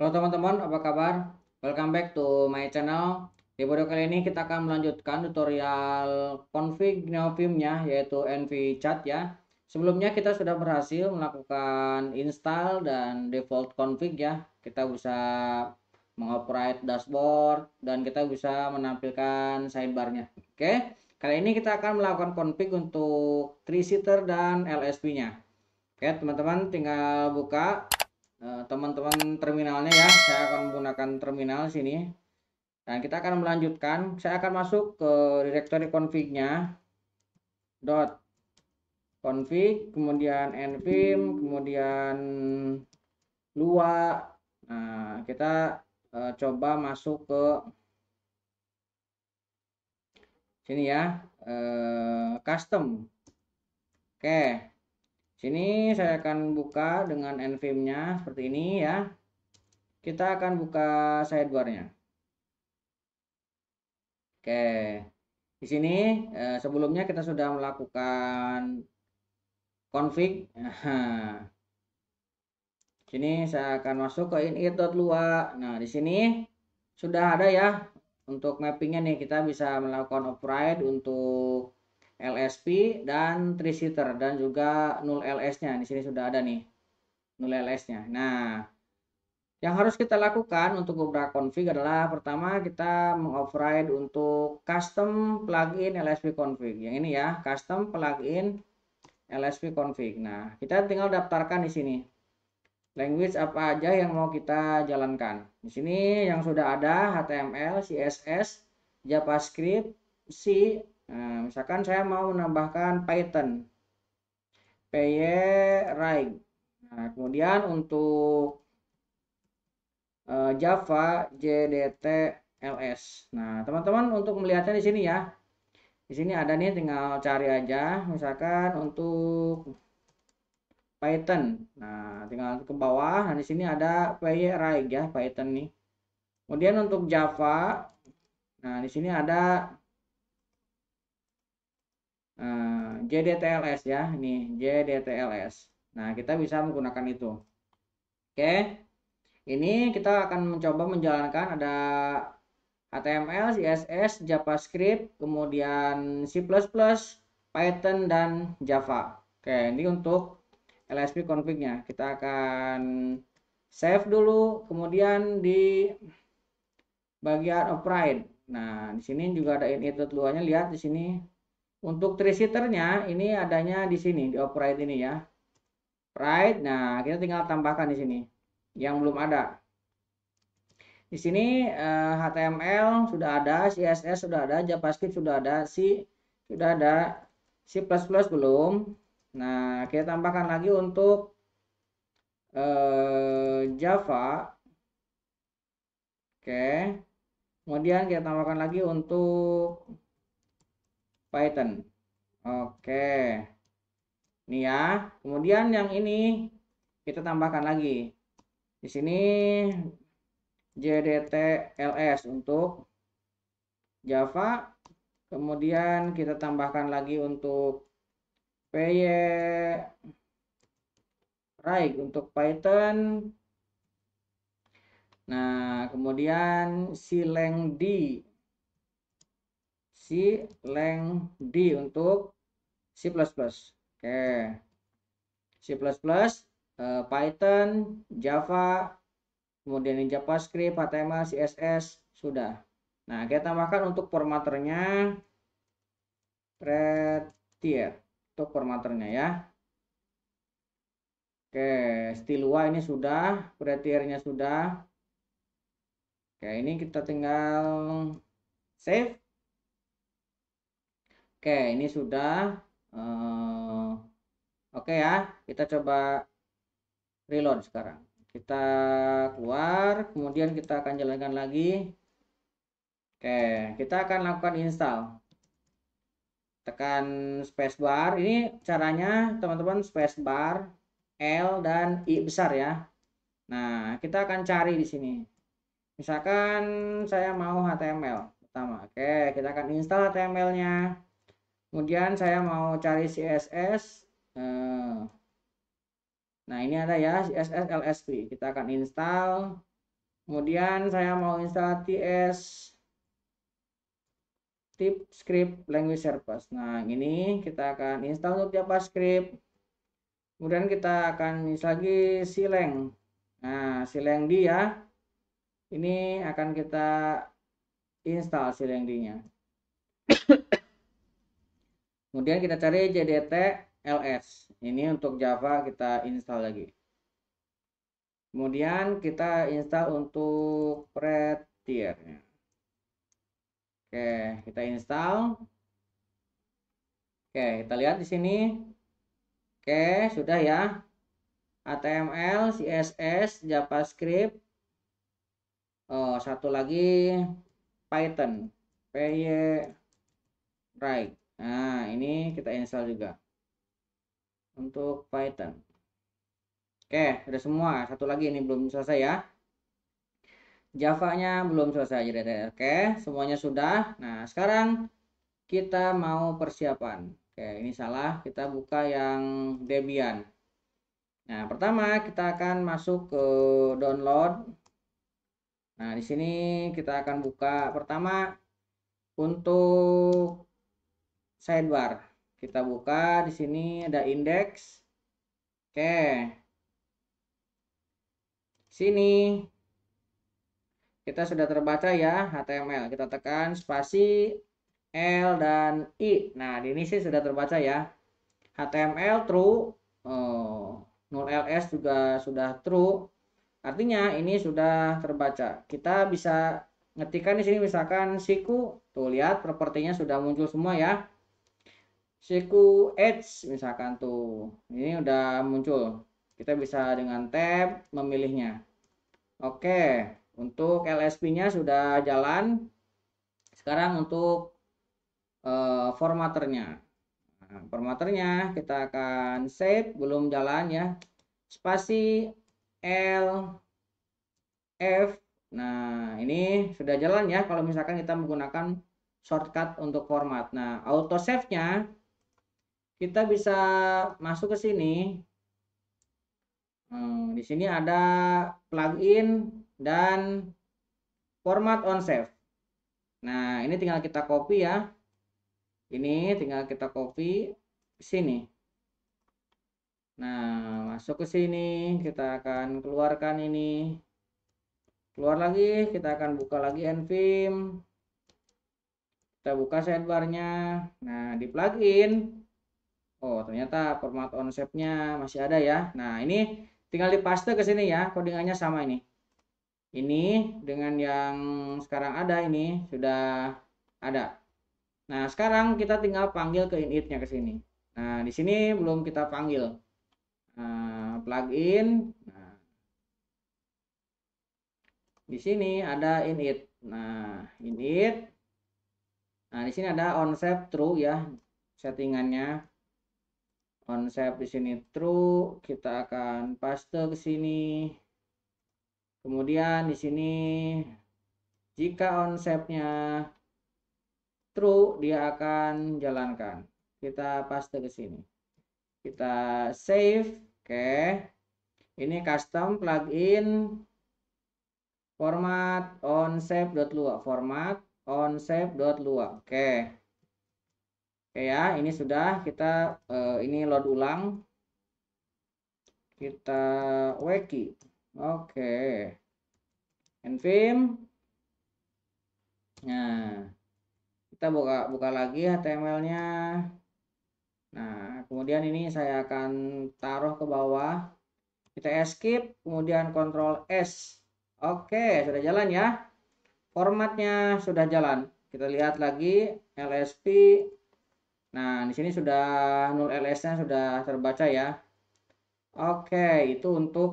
Halo teman-teman, apa kabar? Welcome back to my channel. Di video kali ini kita akan melanjutkan tutorial config NeoVim-nya yaitu NV Chat ya. Sebelumnya kita sudah berhasil melakukan install dan default config ya. Kita bisa mengoperate dashboard dan kita bisa menampilkan sidebar-nya. Oke, kali ini kita akan melakukan config untuk 3 dan LSP-nya. Oke, teman-teman tinggal buka Eh, teman-teman terminalnya ya saya akan menggunakan terminal sini dan nah, kita akan melanjutkan saya akan masuk ke directory config-nya dot config kemudian npm kemudian lua nah kita uh, coba masuk ke sini ya uh, custom oke okay. Sini saya akan buka dengan nvim-nya seperti ini ya. Kita akan buka sidebar-nya. Oke. Di sini eh, sebelumnya kita sudah melakukan config. Sini saya akan masuk ke init.lua. Nah, di sini sudah ada ya untuk mappingnya nih kita bisa melakukan override untuk LSP dan 3 dan juga 0 LS-nya. Di sini sudah ada nih 0 LS-nya. Nah, yang harus kita lakukan untuk Cobra config adalah pertama kita mengoverride untuk custom plugin LSP config. Yang ini ya, custom plugin LSP config. Nah, kita tinggal daftarkan di sini. Language apa aja yang mau kita jalankan. Di sini yang sudah ada HTML, CSS, JavaScript, C, Nah, misalkan saya mau menambahkan Python. PY write. Nah, kemudian untuk eh, Java JDT LS. Nah, teman-teman untuk melihatnya di sini ya. Di sini ada nih tinggal cari aja misalkan untuk Python. Nah, tinggal ke bawah. Nah, di sini ada PY write ya, Python nih. Kemudian untuk Java. Nah, di sini ada JDTLS eh, ya nih JDTLS nah kita bisa menggunakan itu oke ini kita akan mencoba menjalankan ada HTML, CSS, JavaScript, kemudian C++, Python, dan Java. Oke, ini untuk LSP config-nya. Kita akan save dulu, kemudian di bagian override. Nah, di sini juga ada ini tuh Lihat di sini untuk trisiternya ini adanya di sini di upright ini ya. Right. Nah, kita tinggal tambahkan di sini yang belum ada. Di sini eh, HTML sudah ada, CSS sudah ada, JavaScript sudah ada, C sudah ada, C++ belum. Nah, kita tambahkan lagi untuk eh, Java. Oke. Kemudian kita tambahkan lagi untuk Python. Oke. Nih ya. Kemudian yang ini kita tambahkan lagi. Di sini JDT LS untuk Java. Kemudian kita tambahkan lagi untuk PY Raik untuk Python. Nah, kemudian sileng di si d untuk C++. Oke. C++, eh, Python, Java, kemudian JavaScript, HTML, CSS, sudah. Nah, kita tambahkan untuk formaternya Prettier untuk formaternya ya. Oke, Stilua ini sudah, Prettiernya sudah. Oke, ini kita tinggal save Oke, ini sudah. Eh, oke ya, kita coba reload sekarang. Kita keluar, kemudian kita akan jalankan lagi. Oke, kita akan lakukan install. Tekan spacebar. Ini caranya teman-teman spacebar L dan I besar ya. Nah, kita akan cari di sini. Misalkan saya mau HTML pertama. Oke, kita akan install HTML-nya kemudian saya mau cari CSS eh, nah ini ada ya CSS LSP kita akan install kemudian saya mau install TS tip script language service nah ini kita akan install untuk JavaScript kemudian kita akan install lagi sileng nah sileng dia ya ini akan kita install sileng di nya Kemudian kita cari JDT LS. Ini untuk Java kita install lagi. Kemudian kita install untuk Pretier. Oke, kita install. Oke, kita lihat di sini. Oke, sudah ya. HTML, CSS, JavaScript. Oh, satu lagi Python. PY right. Nah, ini kita install juga. Untuk Python. Oke, udah semua. Satu lagi ini belum selesai ya. Java nya belum selesai jadi oke, semuanya sudah. Nah, sekarang kita mau persiapan. Oke, ini salah. Kita buka yang Debian. Nah, pertama kita akan masuk ke download. Nah, di sini kita akan buka pertama untuk sidebar. Kita buka di sini ada indeks. Oke. Sini kita sudah terbaca ya HTML. Kita tekan spasi L dan I. Nah, di ini sih sudah terbaca ya. HTML true, oh, null LS juga sudah true. Artinya ini sudah terbaca. Kita bisa ngetikkan di sini misalkan siku. Tuh lihat propertinya sudah muncul semua ya siku Edge misalkan tuh. Ini udah muncul. Kita bisa dengan tab memilihnya. Oke, untuk LSP-nya sudah jalan. Sekarang untuk uh, formaternya. Nah, formaternya kita akan save, belum jalan ya. Spasi L F. Nah, ini sudah jalan ya kalau misalkan kita menggunakan shortcut untuk format. Nah, auto save-nya kita bisa masuk ke sini. Hmm, di sini ada plugin dan format on save. Nah, ini tinggal kita copy ya. Ini tinggal kita copy ke sini. Nah, masuk ke sini, kita akan keluarkan ini. Keluar lagi, kita akan buka lagi Envim. Kita buka sidebarnya. Nah, di plugin Oh, ternyata format onshape masih ada ya. Nah, ini tinggal dipaste ke sini ya. Codingannya sama ini. Ini dengan yang sekarang ada ini sudah ada. Nah, sekarang kita tinggal panggil ke init ke sini. Nah, di sini belum kita panggil. Nah, plugin. Nah, di sini ada init. Nah, init. Nah, di sini ada onShape true ya settingannya konsep di sini true kita akan paste ke sini kemudian di sini jika konsepnya true dia akan jalankan kita paste ke sini kita save oke okay. ini custom plugin format onshape.lua format onshape.lua oke okay. Oke ya, ini sudah kita uh, ini load ulang. Kita weki. Oke. Envim. Nah, kita buka buka lagi HTML-nya. Nah, kemudian ini saya akan taruh ke bawah. Kita escape, kemudian Control S. Oke, sudah jalan ya. Formatnya sudah jalan. Kita lihat lagi LSP Nah, di sini sudah 0 LS-nya sudah terbaca ya. Oke, itu untuk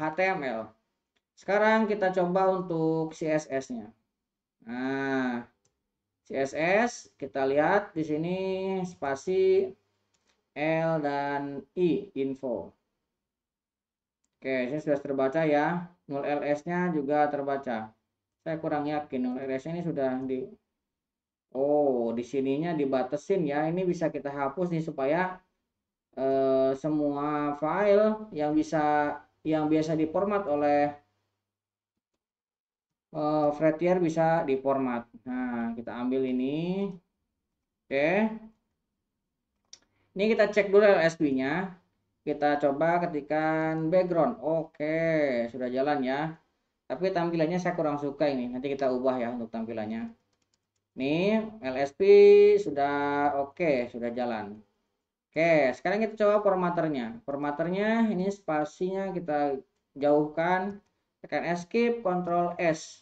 HTML. Eh, Sekarang kita coba untuk CSS-nya. Nah, CSS kita lihat di sini spasi L dan I info. Oke, ini sudah terbaca ya. 0 LS-nya juga terbaca. Saya kurang yakin 0 LS nya ini sudah di Oh, di sininya dibatesin ya. Ini bisa kita hapus nih supaya eh, semua file yang bisa yang biasa diformat oleh eh, Fretier bisa diformat. Nah, kita ambil ini. Oke. Ini kita cek dulu LSB-nya. Kita coba ketikan background. Oke, sudah jalan ya. Tapi tampilannya saya kurang suka ini. Nanti kita ubah ya untuk tampilannya. Nih, LSP sudah oke, okay, sudah jalan. Oke, okay, sekarang kita coba formaternya. Formaternya ini spasinya kita jauhkan, tekan escape, control S.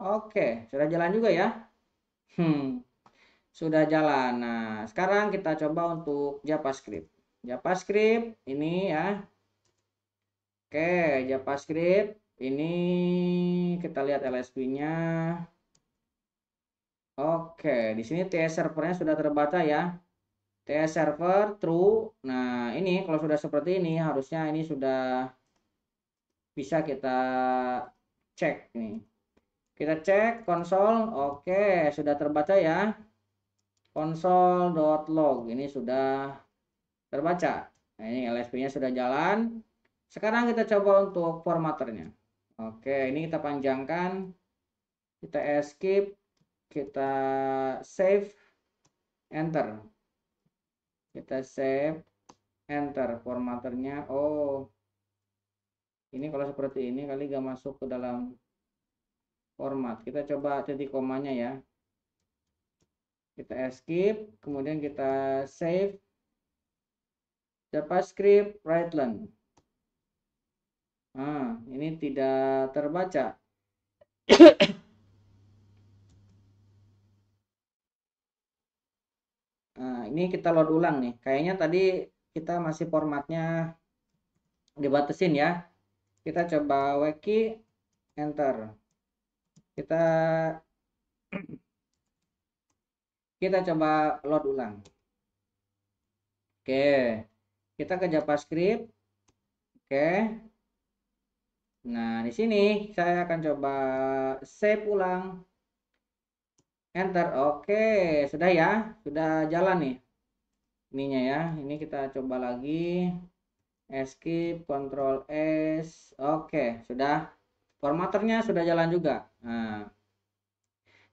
Oke, okay, sudah jalan juga ya. Hmm, sudah jalan. Nah, sekarang kita coba untuk JavaScript. JavaScript ini ya. Oke, JavaScript ini kita lihat LSP-nya. Oke, di sini TS servernya sudah terbaca ya. TS server true. Nah, ini kalau sudah seperti ini harusnya ini sudah bisa kita cek nih. Kita cek konsol. Oke, sudah terbaca ya. Konsol.log ini sudah terbaca. Nah, ini LSP-nya sudah jalan. Sekarang kita coba untuk formaternya. Oke, ini kita panjangkan. Kita escape kita save enter kita save enter formaternya oh ini kalau seperti ini kali gak masuk ke dalam format kita coba titik komanya ya kita escape kemudian kita save javascript Rightland nah ini tidak terbaca ini kita load ulang nih kayaknya tadi kita masih formatnya dibatasin ya kita coba wiki enter kita kita coba load ulang oke kita ke javascript oke nah di sini saya akan coba save ulang enter oke sudah ya sudah jalan nih ininya ya ini kita coba lagi escape control S oke sudah formaternya sudah jalan juga nah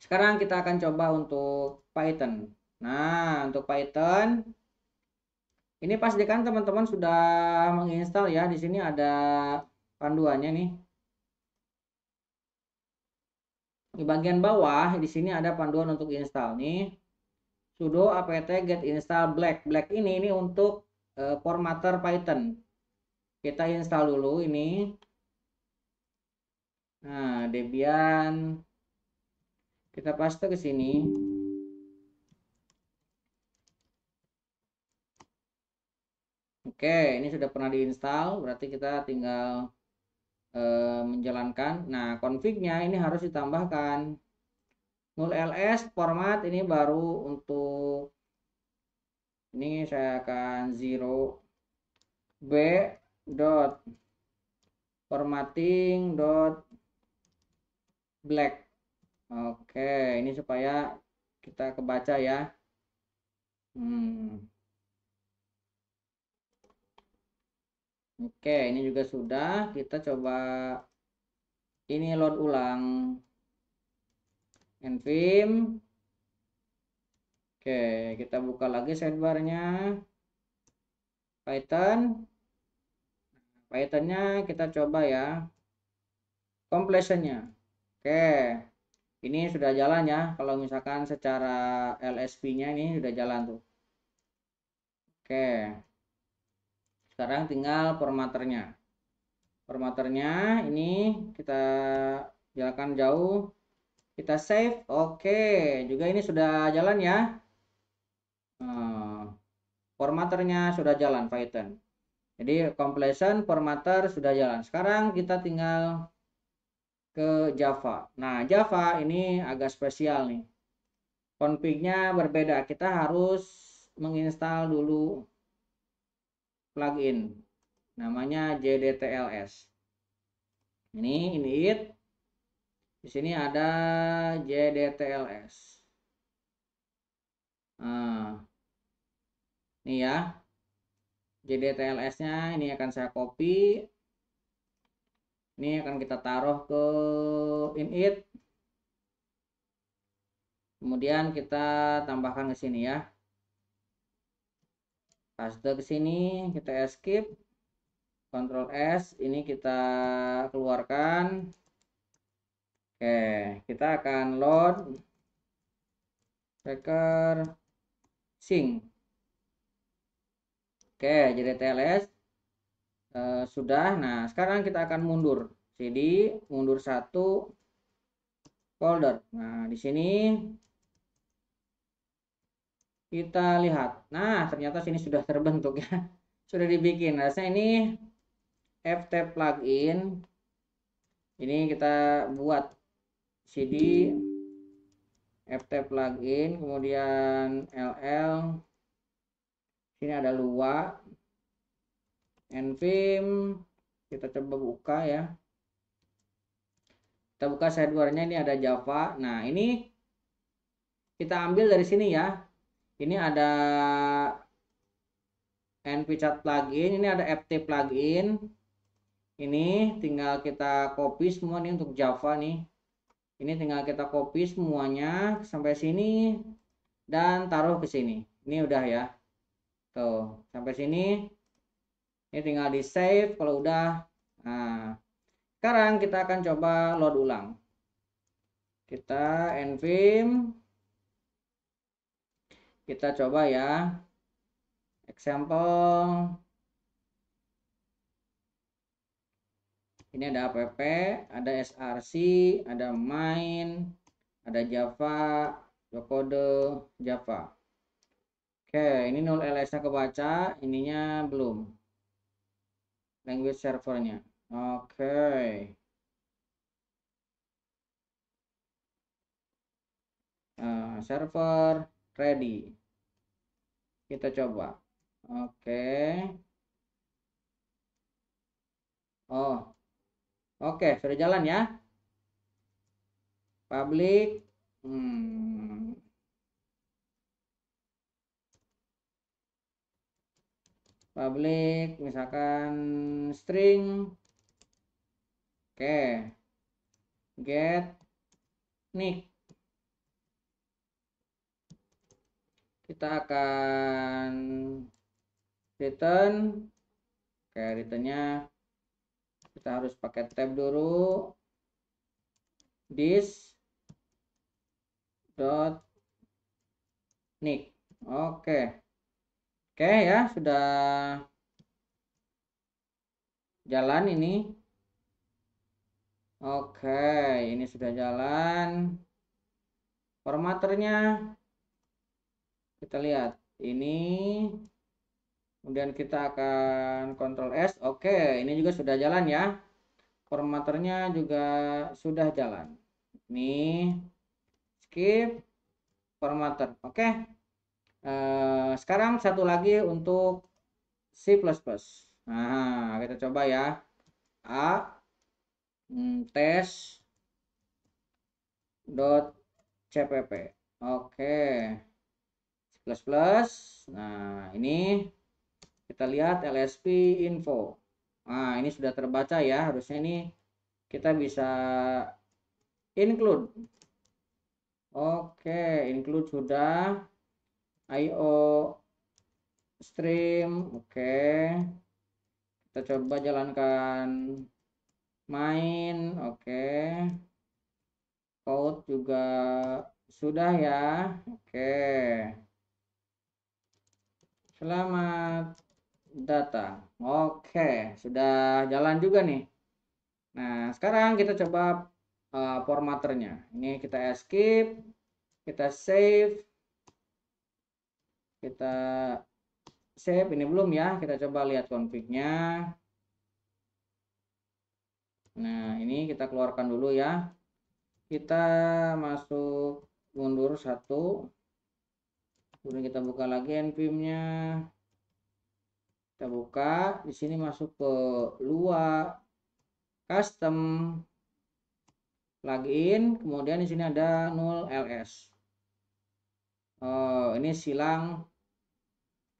sekarang kita akan coba untuk Python nah untuk Python ini pastikan teman-teman sudah menginstal ya di sini ada panduannya nih di bagian bawah di sini ada panduan untuk install nih sudo apt get install black black ini ini untuk uh, formatter python kita install dulu ini nah debian kita paste ke sini oke ini sudah pernah diinstal berarti kita tinggal uh, menjalankan nah config-nya ini harus ditambahkan null ls format ini baru untuk ini saya akan zero b dot formatting dot black oke ini supaya kita kebaca ya hmm. oke ini juga sudah kita coba ini load ulang npm Oke, kita buka lagi sidebarnya. Python. Pythonnya kita coba ya. Completionnya. Oke, ini sudah jalan ya. Kalau misalkan secara LSP-nya ini sudah jalan tuh. Oke. Sekarang tinggal formaternya. Formaternya ini kita jalankan jauh. Kita save. Oke, juga ini sudah jalan ya. Eh, formaternya sudah jalan Python. Jadi completion formatter sudah jalan. Sekarang kita tinggal ke Java. Nah, Java ini agak spesial nih. Konfignya berbeda. Kita harus menginstal dulu plugin namanya JDTLS. Ini init di sini ada JDTLS. Nah, ini ya. JDTLS-nya ini akan saya copy. Ini akan kita taruh ke init. Kemudian kita tambahkan ke sini ya. Paste ke sini, kita escape. Ctrl S, ini kita keluarkan. Oke, kita akan load tracker sync. Oke, jadi TLS e, eh, sudah. Nah, sekarang kita akan mundur. Jadi mundur satu folder. Nah, di sini kita lihat. Nah, ternyata sini sudah terbentuk ya. Sudah dibikin. Nah, saya ini FT plugin. Ini kita buat cd ft plugin kemudian ll sini ada lua nvim kita coba buka ya kita buka sidebarnya ini ada java nah ini kita ambil dari sini ya ini ada npchat plugin ini ada ft plugin ini tinggal kita copy semua nih untuk java nih ini tinggal kita copy semuanya sampai sini dan taruh ke sini ini udah ya tuh sampai sini ini tinggal di save kalau udah nah sekarang kita akan coba load ulang kita nvim kita coba ya example Ini ada app, ada src, ada main, ada java, kode java. Oke, ini null ls kebaca, ininya belum. Language servernya. Oke. Eh, server ready. Kita coba. Oke. Okay. Oh, Oke, sudah jalan ya. Public. Hmm. Public, misalkan string. Oke. Get nick. Kita akan return. Oke, returnnya kita harus pakai tab dulu this dot nick oke okay. oke okay, ya sudah jalan ini oke okay, ini sudah jalan formaternya kita lihat ini kemudian kita akan kontrol S oke ini juga sudah jalan ya formaternya juga sudah jalan ini skip formatter oke eh, sekarang satu lagi untuk C++ nah kita coba ya A test hmm, tes dot cpp oke plus plus nah ini kita lihat LSP info. Nah, ini sudah terbaca ya. Harusnya ini kita bisa include. Oke, include sudah. IO stream. Oke. Kita coba jalankan main. Oke. out juga sudah ya. Oke. Selamat data, Oke, sudah jalan juga nih. Nah, sekarang kita coba uh, eh, formaternya Ini kita escape, kita save, kita save. Ini belum ya, kita coba lihat konfignya. Nah, ini kita keluarkan dulu ya. Kita masuk mundur satu. Kemudian kita buka lagi npm-nya kita buka di sini masuk ke luar custom login kemudian di sini ada 0 ls oh, ini silang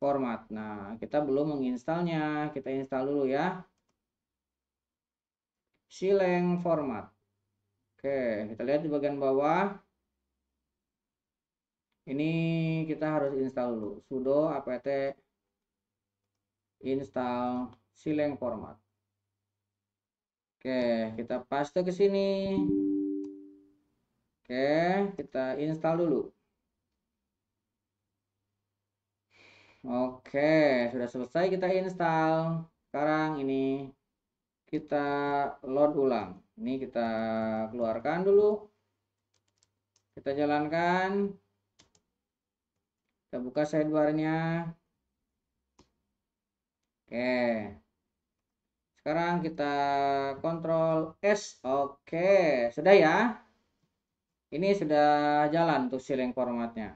format nah kita belum menginstalnya kita install dulu ya silang format oke kita lihat di bagian bawah ini kita harus install dulu sudo apt install sileng format oke kita paste ke sini oke kita install dulu oke sudah selesai kita install sekarang ini kita load ulang ini kita keluarkan dulu kita jalankan kita buka sidebar-nya. Oke. Sekarang kita kontrol S. Oke, sudah ya. Ini sudah jalan untuk siling formatnya.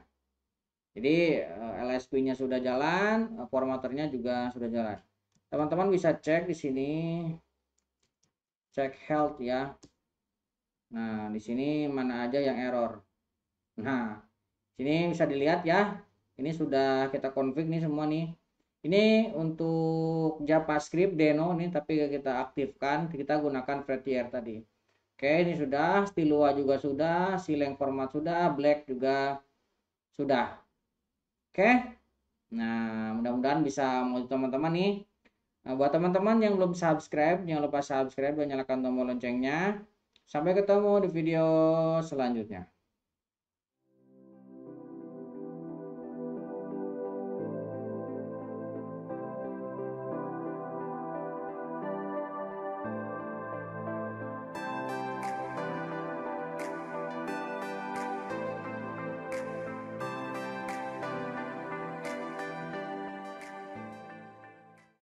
Jadi eh, LSP-nya sudah jalan, eh, formaternya juga sudah jalan. Teman-teman bisa cek di sini cek health ya. Nah, di sini mana aja yang error. Nah, sini bisa dilihat ya. Ini sudah kita config nih semua nih ini untuk javascript deno ini tapi kita aktifkan kita gunakan prettier tadi oke ini sudah stilua juga sudah sileng format sudah black juga sudah oke nah mudah-mudahan bisa mau teman-teman nih nah, buat teman-teman yang belum subscribe jangan lupa subscribe dan nyalakan tombol loncengnya sampai ketemu di video selanjutnya